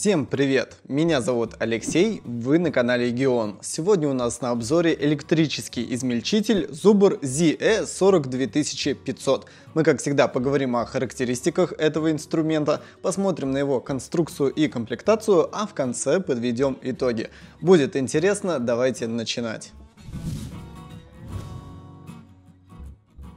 Всем привет! Меня зовут Алексей, вы на канале Геон. Сегодня у нас на обзоре электрический измельчитель Zubr ZE 42500. Мы, как всегда, поговорим о характеристиках этого инструмента, посмотрим на его конструкцию и комплектацию, а в конце подведем итоги. Будет интересно, давайте начинать.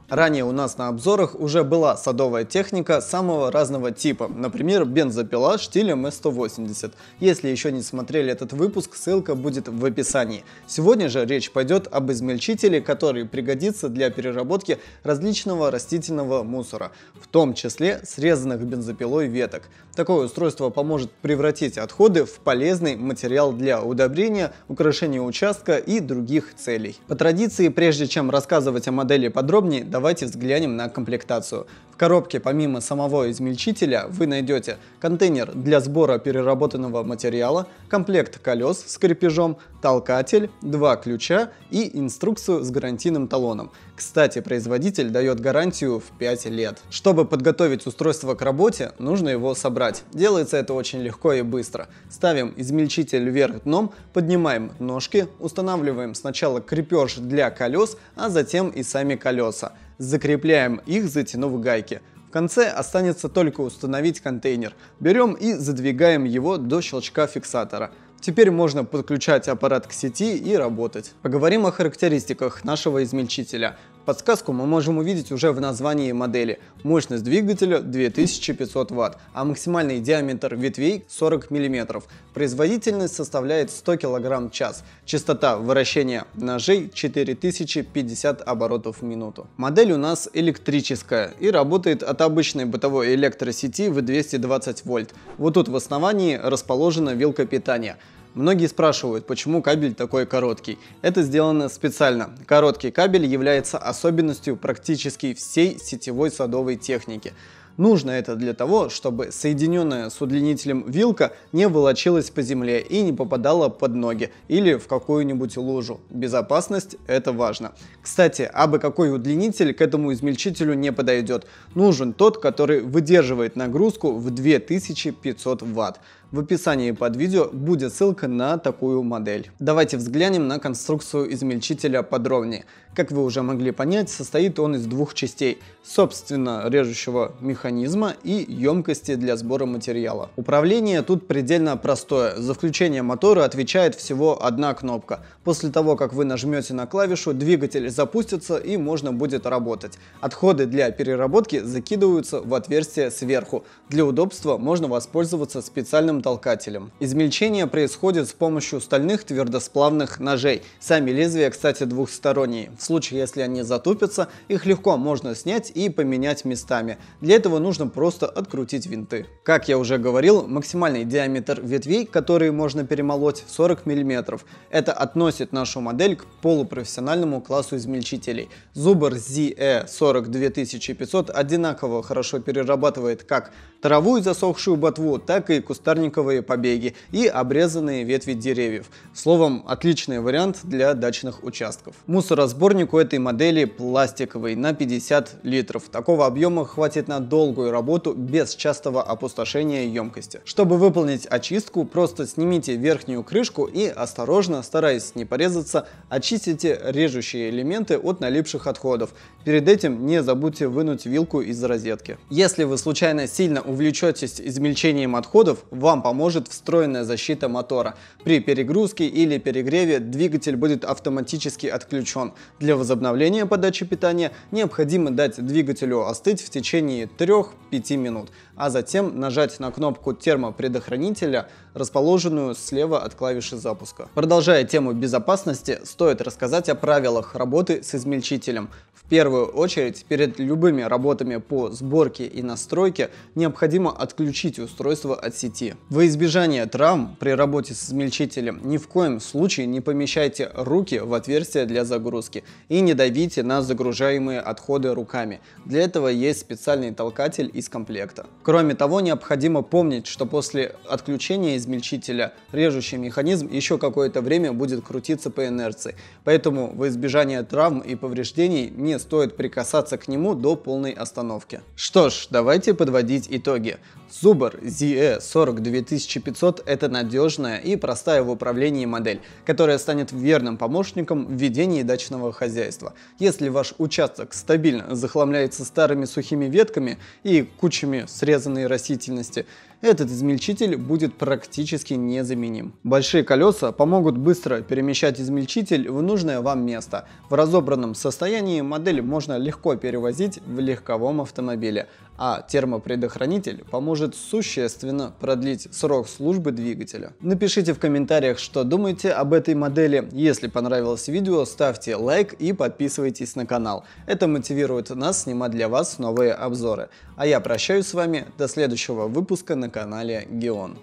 Ранее у нас на обзорах уже была садовая техника самого разного типа, например, бензопила штилем S180. Если еще не смотрели этот выпуск, ссылка будет в описании. Сегодня же речь пойдет об измельчителе, который пригодится для переработки различного растительного мусора, в том числе срезанных бензопилой веток. Такое устройство поможет превратить отходы в полезный материал для удобрения, украшения участка и других целей. По традиции, прежде чем рассказывать о модели подробнее, давайте взглянем на комплектацию. В коробке помимо самого измельчителя вы найдете контейнер для сбора переработанного материала, комплект колес с крепежом, толкатель, два ключа и инструкцию с гарантийным талоном. Кстати, производитель дает гарантию в 5 лет. Чтобы подготовить устройство к работе, нужно его собрать. Делается это очень легко и быстро. Ставим измельчитель вверх дном, поднимаем ножки, устанавливаем сначала крепеж для колес, а затем и сами колеса закрепляем их, затянув гайки. В конце останется только установить контейнер. Берем и задвигаем его до щелчка фиксатора. Теперь можно подключать аппарат к сети и работать. Поговорим о характеристиках нашего измельчителя. Подсказку мы можем увидеть уже в названии модели. Мощность двигателя 2500 Вт, а максимальный диаметр ветвей 40 мм. Производительность составляет 100 кг в час. Частота вращения ножей 4050 оборотов в минуту. Модель у нас электрическая и работает от обычной бытовой электросети в 220 вольт. Вот тут в основании расположена вилка питания. Многие спрашивают, почему кабель такой короткий. Это сделано специально. Короткий кабель является особенностью практически всей сетевой садовой техники. Нужно это для того, чтобы соединенная с удлинителем вилка не волочилась по земле и не попадала под ноги или в какую-нибудь лужу. Безопасность – это важно. Кстати, абы какой удлинитель к этому измельчителю не подойдет. Нужен тот, который выдерживает нагрузку в 2500 Вт. В описании под видео будет ссылка на такую модель. Давайте взглянем на конструкцию измельчителя подробнее. Как вы уже могли понять, состоит он из двух частей. Собственно, режущего механизма и емкости для сбора материала. Управление тут предельно простое. За включение мотора отвечает всего одна кнопка. После того, как вы нажмете на клавишу, двигатель запустится и можно будет работать. Отходы для переработки закидываются в отверстие сверху. Для удобства можно воспользоваться специальным стальным толкателем. Измельчение происходит с помощью стальных твердосплавных ножей. Сами лезвия, кстати, двухсторонние. В случае, если они затупятся, их легко можно снять и поменять местами. Для этого нужно просто открутить винты. Как я уже говорил, максимальный диаметр ветвей, которые можно перемолоть, 40 мм. Это относит нашу модель к полупрофессиональному классу измельчителей. Зубр ZE42500 одинаково хорошо перерабатывает как траву и засохшую ботву, так и кустарниковые побеги и обрезанные ветви деревьев. Словом, отличный вариант для дачных участков. Мусоросборник у этой модели пластиковый на 50 литров. Такого объема хватит на долгую работу без частого опустошения емкости. Чтобы выполнить очистку, просто снимите верхнюю крышку и осторожно, стараясь не порезаться, очистите режущие элементы от налипших отходов. Перед этим не забудьте вынуть вилку из розетки. Если вы случайно сильно увлекаетесь увлечетесь измельчением отходов, вам поможет встроенная защита мотора. При перегрузке или перегреве двигатель будет автоматически отключен. Для возобновления подачи питания необходимо дать двигателю остыть в течение 3-5 минут, а затем нажать на кнопку термопредохранителя расположенную слева от клавиши запуска. Продолжая тему безопасности, стоит рассказать о правилах работы с измельчителем. В первую очередь, перед любыми работами по сборке и настройке необходимо отключить устройство от сети. Во избежание травм при работе с измельчителем ни в коем случае не помещайте руки в отверстие для загрузки и не давите на загружаемые отходы руками. Для этого есть специальный толкатель из комплекта. Кроме того, необходимо помнить, что после отключения из измельчителя, режущий механизм еще какое-то время будет крутиться по инерции, поэтому в избежание травм и повреждений не стоит прикасаться к нему до полной остановки. Что ж, давайте подводить итоги. Zuber ZE 42500 это надежная и простая в управлении модель, которая станет верным помощником в ведении дачного хозяйства. Если ваш участок стабильно захламляется старыми сухими ветками и кучами срезанной растительности, этот измельчитель будет практически практически незаменим. Большие колеса помогут быстро перемещать измельчитель в нужное вам место. В разобранном состоянии модель можно легко перевозить в легковом автомобиле, а термопредохранитель поможет существенно продлить срок службы двигателя. Напишите в комментариях, что думаете об этой модели. Если понравилось видео, ставьте лайк и подписывайтесь на канал. Это мотивирует нас снимать для вас новые обзоры. А я прощаюсь с вами до следующего выпуска на канале Геон.